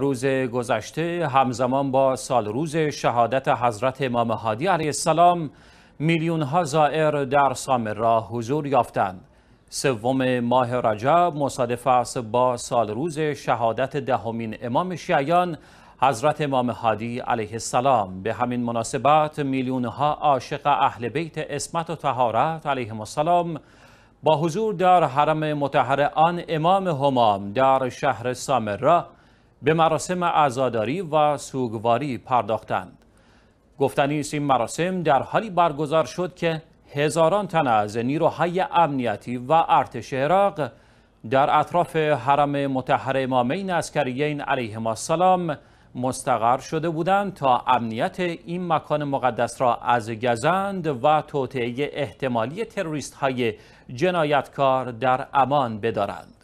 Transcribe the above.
روز گذشته همزمان با سال روز شهادت حضرت امام هادی علیه السلام میلیون ها زائر در سامرا حضور یافتند. سوم ماه رجب مصادف است با سال روز شهادت دهمین امام شیعیان حضرت امام هادی علیه السلام به همین مناسبت میلیون ها عاشق اهل بیت اسمت و تهارت علیهم السلام با حضور در حرم متحر آن امام همام در شهر سامرا به مراسم عزاداری و سوگواری پرداختند. گفتنی است این مراسم در حالی برگزار شد که هزاران تن از نیروهای امنیتی و ارتش عراق در اطراف حرم متحر امامین عسکریین ما السلام مستقر شده بودند تا امنیت این مکان مقدس را از گزند و توطعه احتمالی تروریست های جنایتکار در امان بدارند.